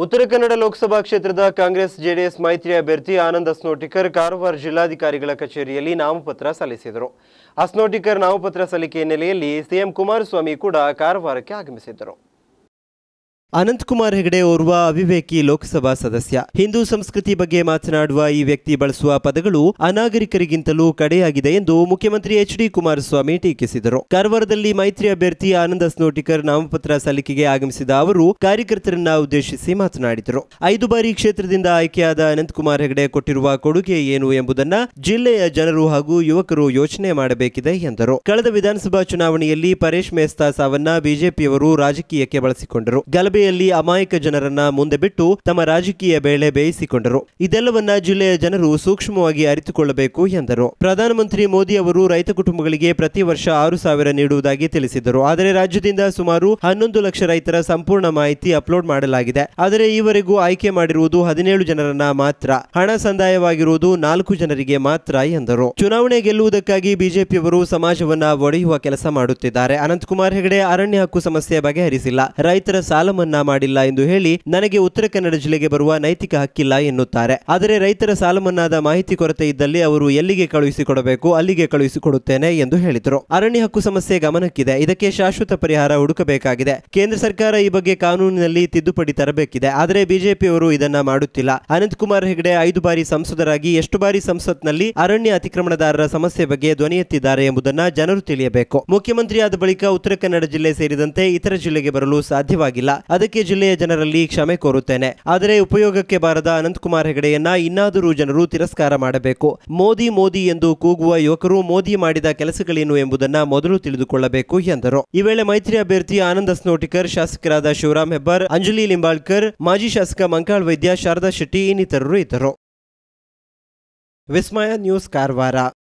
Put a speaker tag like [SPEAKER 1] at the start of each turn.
[SPEAKER 1] ಉತ್ತರ ಕನ್ನಡ ಲೋಕಸಭಾ ಕ್ಷೇತ್ರದ ಕಾಂಗ್ರೆಸ್ ಜೆಡಿಎಸ್ ಮೈತ್ರಿ ಅಭ್ಯರ್ಥಿ ಆನಂದ್ ಅಸ್ನೋಟಿಕರ್ ಕಾರವಾರ ಜಿಲ್ಲಾಧಿಕಾರಿಗಳ ಕಚೇರಿಯಲ್ಲಿ ನಾಮಪತ್ರ ಸಲ್ಲಿಸಿದರು ಅಸ್ನೋಟಿಕರ್ ನಾಮಪತ್ರ ಸಲ್ಲಿಕೆ ಹಿನ್ನೆಲೆಯಲ್ಲಿ ಸಿಎಂ ಕುಮಾರಸ್ವಾಮಿ ಕೂಡ ಕಾರವಾರಕ್ಕೆ ಆಗಮಿಸಿದ್ದರು ಅನಂತಕುಮಾರ್ ಹೆಗಡೆ ಓರ್ವ ಅವಿವೇಕಿ ಲೋಕಸಭಾ ಸದಸ್ಯ ಹಿಂದೂ ಸಂಸ್ಕೃತಿ ಬಗ್ಗೆ ಮಾತನಾಡುವ ಈ ವ್ಯಕ್ತಿ ಬಳಸುವ ಪದಗಳು ಅನಾಗರಿಕರಿಗಿಂತಲೂ ಕಡೆಯಾಗಿದೆ ಎಂದು ಮುಖ್ಯಮಂತ್ರಿ ಎಚ್ ಡಿ ಕುಮಾರಸ್ವಾಮಿ ಟೀಕಿಸಿದರು ಕಾರವಾರದಲ್ಲಿ ಮೈತ್ರಿ ಅಭ್ಯರ್ಥಿ ಆನಂದ ಸ್ನೋಟಿಕರ್ ನಾಮಪತ್ರ ಸಲ್ಲಿಕೆಗೆ ಆಗಮಿಸಿದ ಅವರು ಕಾರ್ಯಕರ್ತರನ್ನ ಉದ್ದೇಶಿಸಿ ಮಾತನಾಡಿದರು ಐದು ಬಾರಿ ಕ್ಷೇತ್ರದಿಂದ ಆಯ್ಕೆಯಾದ ಅನಂತಕುಮಾರ್ ಹೆಗಡೆ ಕೊಟ್ಟಿರುವ ಕೊಡುಗೆ ಏನು ಎಂಬುದನ್ನ ಜಿಲ್ಲೆಯ ಜನರು ಹಾಗೂ ಯುವಕರು ಯೋಚನೆ ಮಾಡಬೇಕಿದೆ ಎಂದರು ಕಳೆದ ವಿಧಾನಸಭಾ ಚುನಾವಣೆಯಲ್ಲಿ ಪರೇಶ್ ಮೇಸ್ತಾ ಸಾವನ್ನ ಬಿಜೆಪಿಯವರು ರಾಜಕೀಯಕ್ಕೆ ಬಳಸಿಕೊಂಡರು ಗಲಭೆ ಸಭೆಯಲ್ಲಿ ಅಮಾಯಕ ಜನರನ್ನ ಮುಂದೆ ಬಿಟ್ಟು ತಮ್ಮ ರಾಜಕೀಯ ಬೇಳೆ ಬೇಯಿಸಿಕೊಂಡರು ಇದೆಲ್ಲವನ್ನ ಜಿಲ್ಲೆಯ ಜನರು ಸೂಕ್ಷ್ಮವಾಗಿ ಅರಿತುಕೊಳ್ಳಬೇಕು ಎಂದರು ಪ್ರಧಾನಮಂತ್ರಿ ಮೋದಿ ಅವರು ರೈತ ಕುಟುಂಬಗಳಿಗೆ ಪ್ರತಿ ವರ್ಷ ಆರು ಸಾವಿರ ನೀಡುವುದಾಗಿ ತಿಳಿಸಿದರು ಆದರೆ ರಾಜ್ಯದಿಂದ ಸುಮಾರು ಹನ್ನೊಂದು ಲಕ್ಷ ರೈತರ ಸಂಪೂರ್ಣ ಮಾಹಿತಿ ಅಪ್ಲೋಡ್ ಮಾಡಲಾಗಿದೆ ಆದರೆ ಈವರೆಗೂ ಆಯ್ಕೆ ಮಾಡಿರುವುದು ಹದಿನೇಳು ಜನರನ್ನ ಮಾತ್ರ ಹಣ ಸಂದಾಯವಾಗಿರುವುದು ನಾಲ್ಕು ಜನರಿಗೆ ಮಾತ್ರ ಎಂದರು ಚುನಾವಣೆ ಗೆಲ್ಲುವುದಕ್ಕಾಗಿ ಬಿಜೆಪಿಯವರು ಸಮಾಜವನ್ನ ಒಡೆಯುವ ಕೆಲಸ ಮಾಡುತ್ತಿದ್ದಾರೆ ಅನಂತಕುಮಾರ್ ಹೆಗಡೆ ಅರಣ್ಯ ಹಕ್ಕು ಸಮಸ್ಯೆ ಬಗೆಹರಿಸಿಲ್ಲ ರೈತರ ಸಾಲ ಮನ್ನಾ ಮಾಡಿಲ್ಲ ಎಂದು ಹೇಳಿ ನನಗೆ ಉತ್ತರ ಕನ್ನಡ ಜಿಲ್ಲೆಗೆ ಬರುವ ನೈತಿಕ ಹಕ್ಕಿಲ್ಲ ಎನ್ನುತ್ತಾರೆ ಆದರೆ ರೈತರ ಸಾಲ ಮನ್ನಾದ ಮಾಹಿತಿ ಕೊರತೆ ಇದ್ದಲ್ಲಿ ಅವರು ಎಲ್ಲಿಗೆ ಕಳುಹಿಸಿಕೊಡಬೇಕು ಅಲ್ಲಿಗೆ ಕಳುಹಿಸಿಕೊಡುತ್ತೇನೆ ಎಂದು ಹೇಳಿದರು ಅರಣ್ಯ ಹಕ್ಕು ಸಮಸ್ಯೆ ಗಮನಕ್ಕಿದೆ ಇದಕ್ಕೆ ಶಾಶ್ವತ ಪರಿಹಾರ ಹುಡುಕಬೇಕಾಗಿದೆ ಕೇಂದ್ರ ಸರ್ಕಾರ ಈ ಬಗ್ಗೆ ಕಾನೂನಿನಲ್ಲಿ ತಿದ್ದುಪಡಿ ತರಬೇಕಿದೆ ಆದರೆ ಬಿಜೆಪಿಯವರು ಇದನ್ನ ಮಾಡುತ್ತಿಲ್ಲ ಅನಂತಕುಮಾರ್ ಹೆಗಡೆ ಐದು ಬಾರಿ ಸಂಸದರಾಗಿ ಎಷ್ಟು ಬಾರಿ ಸಂಸತ್ನಲ್ಲಿ ಅರಣ್ಯ ಅತಿಕ್ರಮಣದಾರರ ಸಮಸ್ಯೆ ಬಗ್ಗೆ ಧ್ವನಿ ಎತ್ತಿದ್ದಾರೆ ಎಂಬುದನ್ನ ಜನರು ತಿಳಿಯಬೇಕು ಮುಖ್ಯಮಂತ್ರಿಯಾದ ಬಳಿಕ ಉತ್ತರ ಕನ್ನಡ ಜಿಲ್ಲೆ ಸೇರಿದಂತೆ ಇತರ ಜಿಲ್ಲೆಗೆ ಬರಲು ಸಾಧ್ಯವಾಗಿಲ್ಲ ಅದಕ್ಕೆ ಜಿಲ್ಲೆಯ ಜನರಲ್ಲಿ ಕ್ಷಮೆ ಕೋರುತ್ತೇನೆ ಆದರೆ ಉಪಯೋಗಕ್ಕೆ ಬಾರದ ಅನಂತಕುಮಾರ್ ಹೆಗಡೆಯನ್ನ ಇನ್ನಾದರೂ ಜನರು ತಿರಸ್ಕಾರ ಮಾಡಬೇಕು ಮೋದಿ ಮೋದಿ ಎಂದು ಕೂಗುವ ಯುವಕರು ಮೋದಿ ಮಾಡಿದ ಕೆಲಸಗಳೇನು ಎಂಬುದನ್ನ ಮೊದಲು ತಿಳಿದುಕೊಳ್ಳಬೇಕು ಎಂದರು ಈ ವೇಳೆ ಮೈತ್ರಿ ಅಭ್ಯರ್ಥಿ ಆನಂದ ಸ್ನೋಟಿಕರ್ ಶಾಸಕರಾದ ಶಿವರಾಮ್ ಹೆಬ್ಬಾರ್ ಅಂಜಲಿ ಲಿಂಬಾಳ್ಕರ್ ಮಾಜಿ ಶಾಸಕ ಮಂಕಾಳ್ ವೈದ್ಯ ಶಾರದಾ ಶೆಟ್ಟಿ ಇನ್ನಿತರರು ಇದ್ದರು ವಿಸ್ಮಯ ನ್ಯೂಸ್ ಕಾರವಾರ